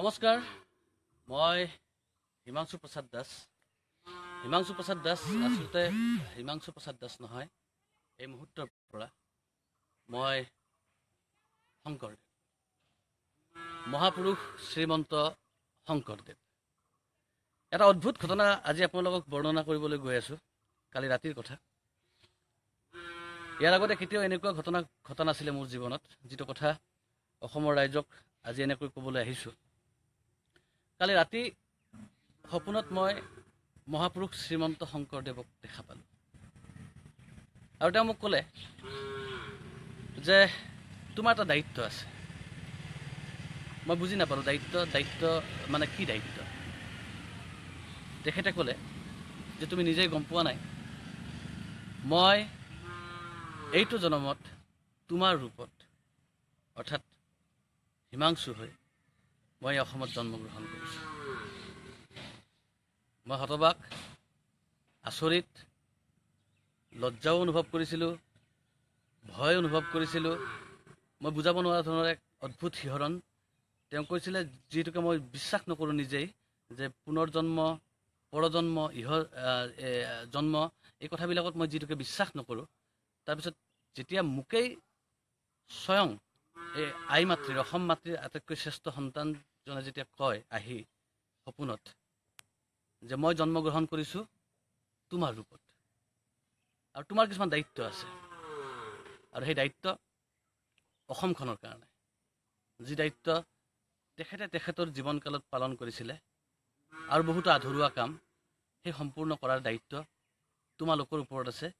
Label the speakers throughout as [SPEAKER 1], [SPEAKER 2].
[SPEAKER 1] নমস্কাৰ মই হিমাংশু প্ৰসাদ দাস হিমাংশু প্ৰসাদ দাস আসলতে হিমাংশু প্ৰসাদ দাস নহয় এই পৰা মই শঙ্কৰদেব মহাপুৰুষ শ্ৰীমন্ত শঙ্কৰদেব এটা অদ্ভুত ঘটনা আজি আপনাৰ বৰ্ণনা কৰিবলৈ গৈ আছো কালি ৰাতিৰ কথা ইয়াৰ আগতে কেতিয়াও এনেকুৱা ঘটনা ঘটা নাছিলে মোৰ জীৱনত যিটো কথা অসমৰ ৰাইজক আজি এনেকৈ ক'বলৈ আহিছোঁ কালি ৰাতি সপোনত মই মহাপুৰুষ শ্ৰীমন্ত শংকৰদেৱক দেখা পালোঁ আৰু তেওঁ মোক ক'লে যে তোমাৰ এটা দায়িত্ব আছে মই বুজি নাপালোঁ দায়িত্ব দায়িত্ব মানে কি দায়িত্ব তেখেতে ক'লে যে তুমি নিজেই গম পোৱা নাই মই এইটো জনমত তোমাৰ ৰূপত অৰ্থাৎ হিমাংশু হয় মই অসমত জন্মগ্ৰহণ কৰিছোঁ মই হতবাক আচৰিত লজ্জাও অনুভৱ কৰিছিলোঁ ভয় অনুভৱ কৰিছিলোঁ মই বুজাব নোৱাৰা ধৰণৰ এক অদ্ভুত শিহৰণ তেওঁ কৈছিলে যিটোকে মই বিশ্বাস নকৰোঁ নিজেই যে পুনৰ জন্ম পৰজন্ম ইহ জন্ম এই কথাবিলাকত মই যিটোকে বিশ্বাস নকৰোঁ তাৰপিছত যেতিয়া মোকেই স্বয়ং এই আই মাতৃৰ অসম মাতৃৰ আটাইতকৈ শ্ৰেষ্ঠ সন্তান জনে যেতিয়া কয় আহি সপোনত যে মই জন্মগ্ৰহণ কৰিছোঁ তোমাৰ ৰূপত আৰু তোমাৰ কিছুমান দায়িত্ব আছে আৰু সেই দায়িত্ব অসমখনৰ কাৰণে যি দায়িত্ব তেখেতে তেখেতৰ জীৱনকালত পালন কৰিছিলে আৰু বহুতো আধৰুৱা কাম সেই সম্পূৰ্ণ কৰাৰ দায়িত্ব তোমালোকৰ ওপৰত আছে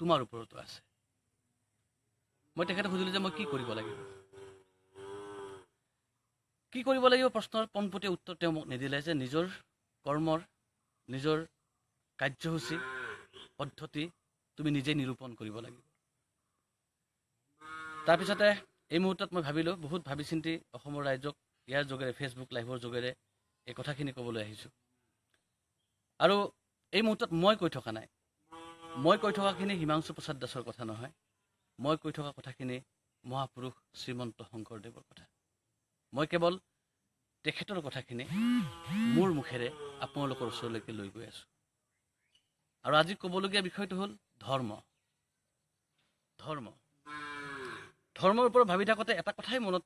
[SPEAKER 1] তোমাৰ ওপৰতো আছে মই তেখেতে সুধিলোঁ যে মই কি কৰিব লাগিব কি কৰিব লাগিব প্ৰশ্নৰ পোনপটীয়া উত্তৰ তেওঁ মোক নিদিলে যে নিজৰ কৰ্মৰ নিজৰ কাৰ্যসূচী পদ্ধতি তুমি নিজে নিৰূপণ কৰিব লাগিব তাৰপিছতে এই মুহূৰ্তত মই ভাবিলোঁ বহুত ভাবি চিন্তি অসমৰ ৰাইজক ইয়াৰ যোগেৰে ফেচবুক লাইভৰ যোগেৰে এই কথাখিনি ক'বলৈ আহিছোঁ আৰু এই মুহূৰ্তত মই কৈ থকা নাই মই কৈ থকাখিনি হিমাংশু প্ৰসাদ দাসৰ কথা নহয় মই কৈ থকা কথাখিনি মহাপুৰুষ শ্ৰীমন্ত শংকৰদেৱৰ কথা মই কেৱল তেখেতৰ কথাখিনি মোৰ মুখেৰে আপোনালোকৰ ওচৰলৈকে লৈ গৈ আছো আৰু আজি ক'বলগীয়া বিষয়টো হ'ল ধৰ্ম ধৰ্ম ধৰ্মৰ ওপৰত ভাবি থাকোঁতে এটা কথাই মনত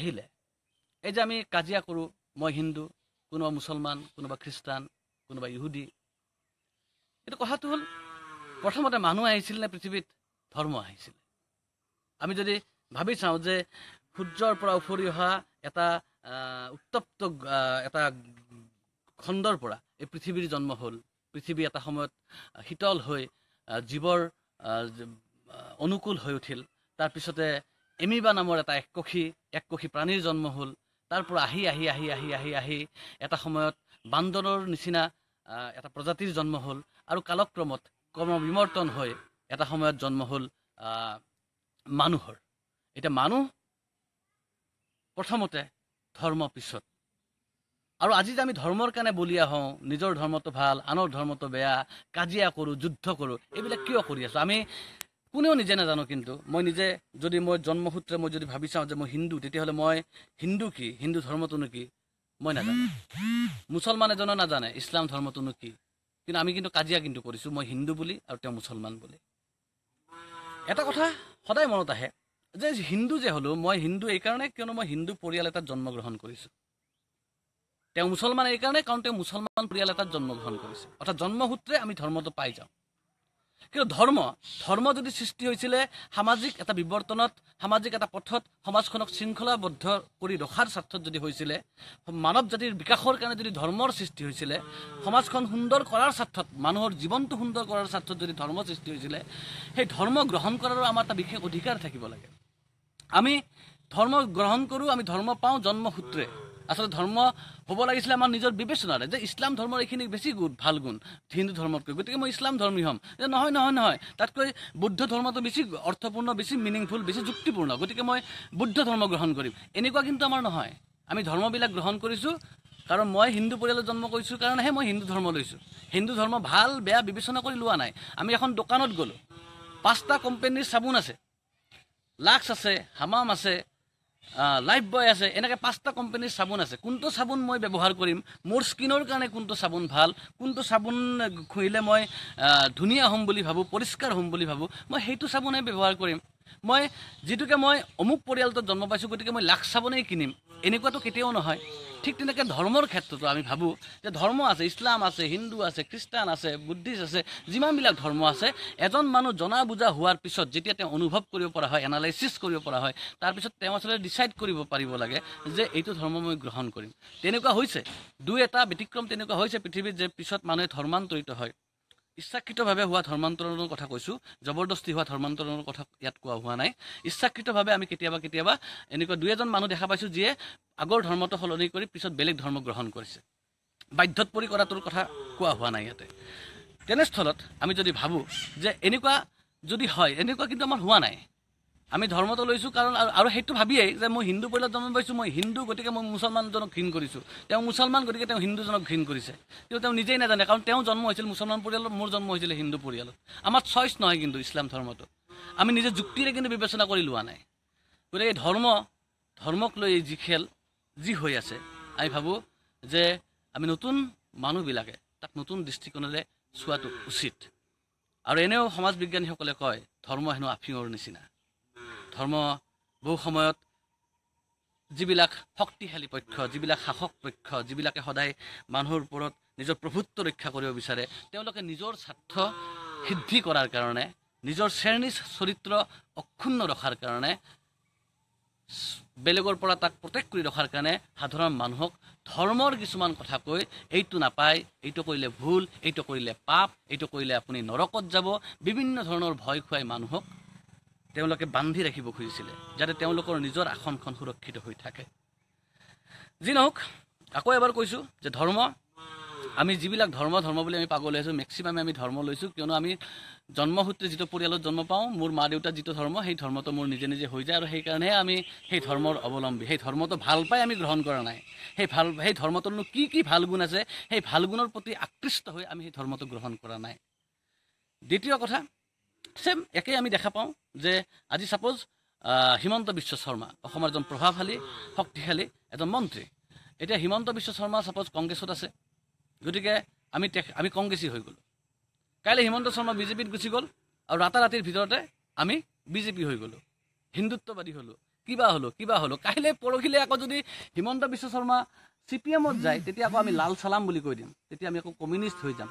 [SPEAKER 1] আহিলে এই যে আমি কাজিয়া কৰোঁ মই হিন্দু কোনোবা মুছলমান কোনোবা খ্ৰীষ্টান কোনোবা ইহুদী এইটো কথাটো হ'ল প্ৰথমতে মানুহ আহিছিল নে পৃথিৱীত ধৰ্ম আহিছিল আমি যদি ভাবি চাওঁ যে সূৰ্যৰ পৰা উফৰি অহা এটা উত্তপ্ত এটা খণ্ডৰ পৰা এই পৃথিৱীৰ জন্ম হ'ল পৃথিৱী এটা সময়ত শীতল হৈ জীৱৰ অনুকূল হৈ উঠিল তাৰপিছতে এমিবা নামৰ এটা এক কষী এক কষী প্ৰাণীৰ জন্ম হ'ল তাৰ পৰা আহি আহি আহি আহি আহি আহি এটা সময়ত বান্দৰৰ নিচিনা এটা প্ৰজাতিৰ জন্ম হ'ল আৰু কালক্ৰমত কৰ্ম বিমৰ্তন হৈ এটা সময়ত জন্ম হ'ল মানুহৰ এতিয়া মানুহ প্ৰথমতে ধৰ্ম পিছত আৰু আজি যে আমি ধৰ্মৰ কাৰণে বলীয়া হওঁ নিজৰ ধৰ্মটো ভাল আনৰ ধৰ্মটো বেয়া কাজিয়া কৰোঁ যুদ্ধ কৰোঁ এইবিলাক কিয় কৰি আছোঁ আমি কোনেও নিজে নাজানো কিন্তু মই নিজে যদি মই জন্মসূত্ৰে মই যদি ভাবি চাওঁ যে মই হিন্দু তেতিয়াহ'লে মই হিন্দু কি হিন্দু ধৰ্মটোনো কি মই নাজানো মুছলমান এজনেও নাজানে ইছলাম ধৰ্মটোনো কি কিন্তু আমি কিন্তু কাজিয়া কিন্তু কৰিছোঁ মই হিন্দু বুলি আৰু তেওঁ মুছলমান বুলি এটা কথা সদায় মনত আহে যে হিন্দু যে হ'লোঁ মই হিন্দু এইকাৰণে কিয়নো মই হিন্দু পৰিয়াল এটাত জন্মগ্ৰহণ কৰিছোঁ তেওঁ মুছলমান এইকাৰণে কাৰণ তেওঁ মুছলমান পৰিয়াল এটাত জন্মগ্ৰহণ কৰিছে অৰ্থাৎ জন্মসূত্ৰে আমি ধৰ্মটো পাই যাওঁ কিন্তু ধৰ্ম ধৰ্ম যদি সৃষ্টি হৈছিলে সামাজিক এটা বিৱৰ্তনত সামাজিক এটা পথত সমাজখনক শৃংখলাবদ্ধ কৰি ৰখাৰ স্বাৰ্থত যদি হৈছিলে মানৱ জাতিৰ বিকাশৰ কাৰণে যদি ধৰ্মৰ সৃষ্টি হৈছিলে সমাজখন সুন্দৰ কৰাৰ স্বাৰ্থত মানুহৰ জীৱনটো সুন্দৰ কৰাৰ স্বাৰ্থত যদি ধৰ্ম সৃষ্টি হৈছিলে সেই ধৰ্ম গ্ৰহণ কৰাৰো আমাৰ এটা বিশেষ অধিকাৰ থাকিব লাগে আমি ধৰ্ম গ্ৰহণ কৰোঁ আমি ধৰ্ম পাওঁ জন্মসূত্ৰে আচলতে ধৰ্ম হ'ব লাগিছিলে আমাৰ নিজৰ বিবেচনাৰে যে ইছলাম ধৰ্মৰ এইখিনি বেছি গুণ ভাল গুণ হিন্দু ধৰ্মতকৈ গতিকে মই ইছলাম ধৰ্মী হ'ম যে নহয় নহয় নহয় তাতকৈ বুদ্ধ ধৰ্মটো বেছি অৰ্থপূৰ্ণ বেছি মিনিংফুল বেছি যুক্তিপূৰ্ণ গতিকে মই বুদ্ধ ধৰ্ম গ্ৰহণ কৰিম এনেকুৱা কিন্তু আমাৰ নহয় আমি ধৰ্মবিলাক গ্ৰহণ কৰিছোঁ কাৰণ মই হিন্দু পৰিয়ালত জন্ম কৰিছোঁ কাৰণেহে মই হিন্দু ধৰ্ম লৈছোঁ হিন্দু ধৰ্ম ভাল বেয়া বিবেচনা কৰি লোৱা নাই আমি এখন দোকানত গ'লোঁ পাঁচটা কোম্পেনীৰ চাবোন আছে লাক্স আছে হামাম আছে লাইফ বয় আছে এনেকৈ পাঁচটা কোম্পানীৰ চাবোন আছে কোনটো চাবোন মই ব্যৱহাৰ কৰিম মোৰ স্কিনৰ কাৰণে কোনটো চাবোন ভাল কোনটো চাবোন খুহিলে মই ধুনীয়া হ'ম বুলি ভাবোঁ পৰিষ্কাৰ হ'ম বুলি ভাবোঁ মই সেইটো চাবোনে ব্যৱহাৰ কৰিম মই যিটোকে মই অমুক পৰিয়ালটোত জন্ম পাইছোঁ গতিকে মই লাক্স চাবোনেই কিনিম এনেকুৱাতো কেতিয়াও নহয় ঠিক তেনেকৈ ধৰ্মৰ ক্ষেত্ৰতো আমি ভাবোঁ যে ধৰ্ম আছে ইছলাম আছে হিন্দু আছে খ্ৰীষ্টান আছে বুদ্ধিষ্ট আছে যিমানবিলাক ধৰ্ম আছে এজন মানুহ জনা বুজা হোৱাৰ পিছত যেতিয়া তেওঁ অনুভৱ কৰিব পৰা হয় এনালাইচিছ কৰিব পৰা হয় তাৰপিছত তেওঁ আচলতে ডিচাইড কৰিব পাৰিব লাগে যে এইটো ধৰ্ম মই গ্ৰহণ কৰিম তেনেকুৱা হৈছে দুই এটা ব্যতিক্ৰম তেনেকুৱা হৈছে পৃথিৱীত যে পিছত মানুহে ধৰ্মান্তৰিত হয় ইচ্ছাকৃতভাৱে হোৱা ধৰ্মান্তৰণৰ কথা কৈছোঁ জবৰদস্তি হোৱা ধৰ্মান্তৰণৰ কথা ইয়াত কোৱা হোৱা নাই ইচ্ছাকৃতভাৱে আমি কেতিয়াবা কেতিয়াবা এনেকুৱা দুই এজন মানুহ দেখা পাইছোঁ যিয়ে আগৰ ধৰ্মটো সলনি কৰি পিছত বেলেগ ধৰ্ম গ্ৰহণ কৰিছে বাধ্যত পৰি কৰাটোৰ কথা কোৱা হোৱা নাই ইয়াতে তেনেস্থলত আমি যদি ভাবোঁ যে এনেকুৱা যদি হয় এনেকুৱা কিন্তু আমাৰ হোৱা নাই আমি ধৰ্মটো লৈছো কাৰণ আৰু সেইটো ভাবিয়েই যে মই হিন্দু পৰিয়ালত জন্ম পাইছোঁ মই হিন্দু গতিকে মই মুছলমানজনক ঘৃণ কৰিছোঁ তেওঁ মুছলমান গতিকে তেওঁ হিন্দুজনক ঘৃণ কৰিছে কিন্তু তেওঁ নিজেই নাজানে কাৰণ তেওঁ জন্ম হৈছিল মুছলমান পৰিয়ালত মোৰ জন্ম হৈছিলে হিন্দু পৰিয়ালত আমাৰ চইচ নহয় কিন্তু ইছলাম ধৰ্মটো আমি নিজে যুক্তিৰে কিন্তু বিবেচনা কৰি লোৱা নাই গতিকে এই ধৰ্ম ধৰ্মক লৈ এই যি খেল যি হৈ আছে আমি ভাবোঁ যে আমি নতুন মানুহবিলাকে তাক নতুন দৃষ্টিকোণেৰে চোৱাটো উচিত আৰু এনেও সমাজ বিজ্ঞানীসকলে কয় ধৰ্ম হেনো আফিঙৰ নিচিনা ধৰ্ম বহু সময়ত যিবিলাক শক্তিশালী পক্ষ যিবিলাক শাসক পক্ষ যিবিলাকে সদায় মানুহৰ ওপৰত নিজৰ প্ৰভুত্ব ৰক্ষা কৰিব বিচাৰে তেওঁলোকে নিজৰ স্বাৰ্থ সিদ্ধি কৰাৰ কাৰণে নিজৰ শ্ৰেণী চৰিত্ৰ অক্ষুণ্ণ ৰখাৰ কাৰণে বেলেগৰ পৰা তাক প্ৰটেক্ট কৰি ৰখাৰ কাৰণে সাধাৰণ মানুহক ধৰ্মৰ কিছুমান কথা কৈ এইটো নাপায় এইটো কৰিলে ভুল এইটো কৰিলে পাপ এইটো কৰিলে আপুনি নৰকত যাব বিভিন্ন ধৰণৰ ভয় খুৱাই মানুহক তেওঁলোকে বান্ধি ৰাখিব খুজিছিলে যাতে তেওঁলোকৰ নিজৰ আসনখন সুৰক্ষিত হৈ থাকে যি নহওক আকৌ এবাৰ কৈছোঁ যে ধৰ্ম আমি যিবিলাক ধৰ্ম ধৰ্ম বুলি আমি পাবলৈ আছোঁ মেক্সিমামে আমি ধৰ্ম লৈছোঁ কিয়নো আমি জন্মসূত্ৰে যিটো পৰিয়ালত জন্ম পাওঁ মোৰ মা দেউতাৰ যিটো ধৰ্ম সেই ধৰ্মটো মোৰ নিজে নিজে হৈ যায় আৰু সেইকাৰণেহে আমি সেই ধৰ্মৰ অৱলম্বী সেই ধৰ্মটো ভাল পাই আমি গ্ৰহণ কৰা নাই সেই ভাল সেই ধৰ্মটোৰনো কি কি ভাল গুণ আছে সেই ভাল গুণৰ প্ৰতি আকৃষ্ট হৈ আমি সেই ধৰ্মটো গ্ৰহণ কৰা নাই দ্বিতীয় কথা চেম একেই আমি দেখা পাওঁ যে আজি চাপ'জ হিমন্ত বিশ্ব শৰ্মা অসমৰ এজন প্ৰভাৱশালী শক্তিশালী এজন মন্ত্ৰী এতিয়া হিমন্ত বিশ্ব শৰ্মা ছাপ'জ কংগ্ৰেছত আছে গতিকে আমি তেখ আমি কংগ্ৰেছী হৈ গ'লোঁ কাইলৈ হিমন্ত শৰ্মা বিজেপিত গুচি গ'ল আৰু ৰাতাৰাতিৰ ভিতৰতে আমি বিজেপি হৈ গ'লোঁ হিন্দুত্ববাদী হ'লোঁ কিবা হ'লোঁ কিবা হ'লোঁ কাইলৈ পৰহিলৈ আকৌ যদি হিমন্ত বিশ্ব শৰ্মা চি পি এমত যায় তেতিয়া আকৌ আমি লাল চালাম বুলি কৈ দিম তেতিয়া আমি আকৌ কমিউনিষ্ট হৈ যাম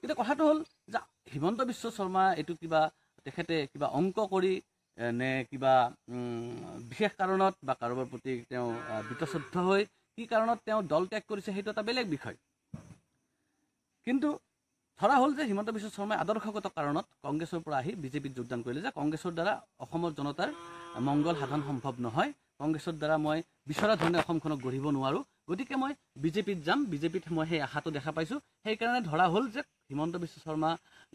[SPEAKER 1] কিন্তু কথাটো হ'ল যে হিমন্ত বিশ্ব শৰ্মা এইটো কিবা তেখেতে কিবা অংক কৰি নে কিবা বিশেষ কাৰণত বা কাৰোবাৰ প্ৰতি তেওঁ বিতশ্ৰদ্ধ হৈ কি কাৰণত তেওঁ দল ত্যাগ কৰিছে সেইটো এটা বেলেগ বিষয় কিন্তু ধৰা হ'ল যে হিমন্ত বিশ্ব শৰ্মাই আদৰ্শগত কাৰণত কংগ্ৰেছৰ পৰা আহি বিজেপিত যোগদান কৰিলে যে কংগ্ৰেছৰ দ্বাৰা অসমৰ জনতাৰ মংগল সাধন সম্ভৱ নহয় কংগ্ৰেছৰ দ্বাৰা মই বিচৰা ধৰণে অসমখনক গঢ়িব নোৱাৰোঁ গতিকে মই বিজেপিত যাম বিজেপিত মই সেই আশাটো দেখা পাইছোঁ সেইকাৰণে ধৰা হ'ল যে হিমন্ত বিশ্ব শৰ্মা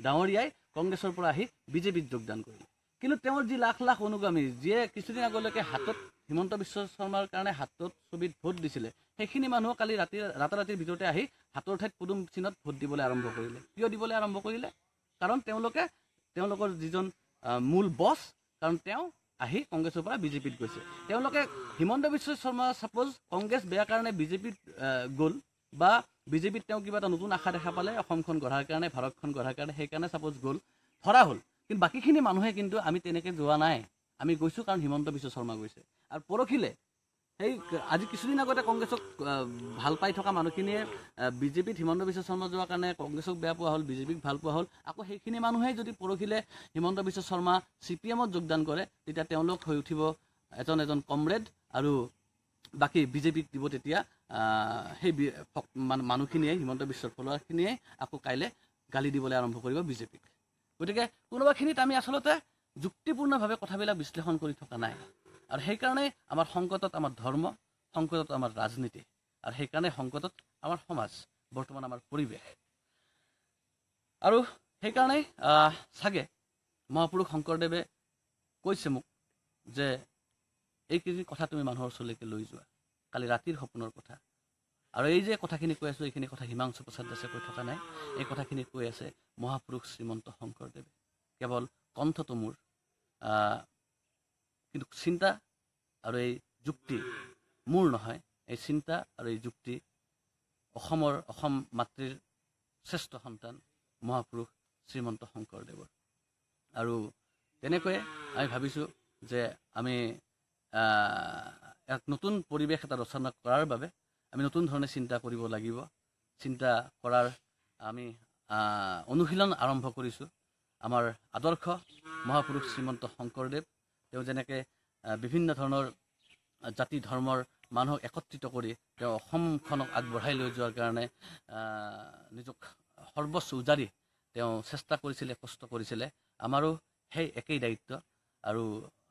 [SPEAKER 1] ডাঙৰীয়াই কংগ্ৰেছৰ পৰা আহি বিজেপিত যোগদান কৰিলে কিন্তু তেওঁৰ যি লাখ লাখ অনুগামী যিয়ে কিছুদিন আগলৈকে হাতত হিমন্ত বিশ্ব শৰ্মাৰ কাৰণে হাতত ছবিত ভোট দিছিলে সেইখিনি মানুহ কালি ৰাতি ৰাতাৰাতিৰ ভিতৰতে আহি হাতৰ ঠাইত পদুম চিনত ভোট দিবলৈ আৰম্ভ কৰিলে কিয় দিবলৈ আৰম্ভ কৰিলে কাৰণ তেওঁলোকে তেওঁলোকৰ যিজন মূল বছ কাৰণ তেওঁ আহি কংগ্ৰেছৰ পৰা বিজেপিত গৈছে তেওঁলোকে হিমন্ত বিশ্ব শৰ্মা ছাপ'জ কংগ্ৰেছ বেয়া কাৰণে বিজেপিত গ'ল বা বিজেপিত তেওঁ কিবা এটা নতুন আশা দেখা পালে অসমখন গঢ়াৰ কাৰণে ভাৰতখন গঢ়াৰ কাৰণে সেইকাৰণে ছাপ'জ গ'ল ধৰা হ'ল কিন্তু বাকীখিনি মানুহে কিন্তু আমি তেনেকৈ যোৱা নাই আমি গৈছোঁ কাৰণ হিমন্ত বিশ্ব শৰ্মা গৈছে আৰু পৰখিলে সেই আজি কিছুদিন আগতে কংগ্ৰেছক ভাল পাই থকা মানুহখিনিয়ে বিজেপিত হিমন্ত বিশ্ব শৰ্মা যোৱাৰ কাৰণে কংগ্ৰেছক বেয়া পোৱা হ'ল বিজেপিক ভাল পোৱা হ'ল আকৌ সেইখিনি মানুহেই যদি পৰহিলৈ হিমন্ত বিশ্ব শৰ্মা চি পি এমত যোগদান কৰে তেতিয়া তেওঁলোক হৈ উঠিব এজন এজন কমৰেড আৰু বাকী বিজেপিক দিব তেতিয়া সেই মানুহখিনিয়ে হিমন্ত বিশ্বৰ ফলোৱাৰখিনিয়ে আকৌ কাইলৈ গালি দিবলৈ আৰম্ভ কৰিব বিজেপিক গতিকে কোনোবাখিনিত আমি আচলতে যুক্তিপূৰ্ণভাৱে কথাবিলাক বিশ্লেষণ কৰি থকা নাই আৰু সেইকাৰণে আমাৰ সংকটত আমাৰ ধৰ্ম সংকটত আমাৰ ৰাজনীতি আৰু সেইকাৰণে সংকটত আমাৰ সমাজ বৰ্তমান আমাৰ পৰিৱেশ আৰু সেইকাৰণে চাগে মহাপুৰুষ শংকৰদেৱে কৈছে মোক যে এইকেইদিন কথা তুমি মানুহৰ ওচৰলৈকে লৈ যোৱা কালি ৰাতিৰ সপোনৰ কথা আৰু এই যে কথাখিনি কৈ আছোঁ এইখিনি কথা হিমাংশু প্ৰসাদ দাসে কৈ থকা নাই এই কথাখিনি কৈ আছে মহাপুৰুষ শ্ৰীমন্ত শংকৰদেৱে কেৱল কণ্ঠটো মোৰ কিন্তু চিন্তা আৰু এই যুক্তি মোৰ নহয় এই চিন্তা আৰু এই যুক্তি অসমৰ অসম মাতৃৰ শ্ৰেষ্ঠ সন্তান মহাপুৰুষ শ্ৰীমন্ত শংকৰদেৱৰ আৰু তেনেকৈয়ে আমি ভাবিছোঁ যে আমি এক নতুন পৰিৱেশ এটা ৰচনা কৰাৰ বাবে আমি নতুন ধৰণে চিন্তা কৰিব লাগিব চিন্তা কৰাৰ আমি অনুশীলন আৰম্ভ কৰিছোঁ আমাৰ আদৰ্শ মহাপুৰুষ শ্ৰীমন্ত শংকৰদেৱ তেওঁ যেনেকৈ বিভিন্ন ধৰণৰ জাতি ধৰ্মৰ মানুহক একত্ৰিত কৰি তেওঁ অসমখনক আগবঢ়াই লৈ যোৱাৰ কাৰণে নিজক সৰ্বোচ্চ উজাৰি তেওঁ চেষ্টা কৰিছিলে কষ্ট কৰিছিলে আমাৰো সেই একেই দায়িত্ব আৰু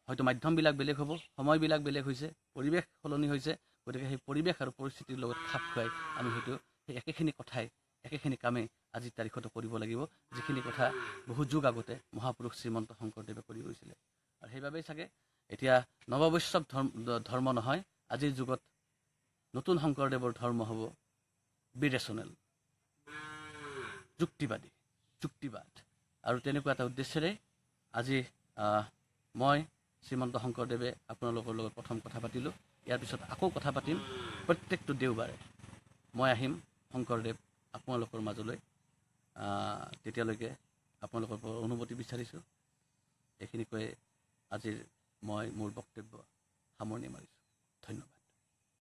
[SPEAKER 1] হয়তো মাধ্যমবিলাক বেলেগ হ'ব সময়বিলাক বেলেগ হৈছে পৰিৱেশ সলনি হৈছে গতিকে সেই পৰিৱেশ আৰু পৰিস্থিতিৰ লগত খাপ খুৱাই আমি হয়তো সেই একেখিনি কথাই একেখিনি কামেই আজিৰ তাৰিখতো কৰিব লাগিব যিখিনি কথা বহু যুগ আগতে মহাপুৰুষ শ্ৰীমন্ত শংকৰদেৱে কৰি গৈছিলে আৰু সেইবাবেই চাগে এতিয়া নৱবৈষ্ণৱ ধৰ্ম ধৰ্ম নহয় আজিৰ যুগত নতুন শংকৰদেৱৰ ধৰ্ম হ'ব বিৰেচনেল যুক্তিবাদী যুক্তিবাদ আৰু তেনেকুৱা এটা উদ্দেশ্যেৰে আজি মই শ্ৰীমন্ত শংকৰদেৱে আপোনালোকৰ লগত প্ৰথম কথা পাতিলোঁ ইয়াৰ পিছত আকৌ কথা পাতিম প্ৰত্যেকটো দেওবাৰে মই আহিম শংকৰদেৱ আপোনালোকৰ মাজলৈ তেতিয়ালৈকে আপোনালোকৰ পৰা অনুমতি বিচাৰিছোঁ এইখিনিকৈ আজিৰ মই মোৰ বক্তব্য সামৰণি মাৰিছোঁ ধন্যবাদ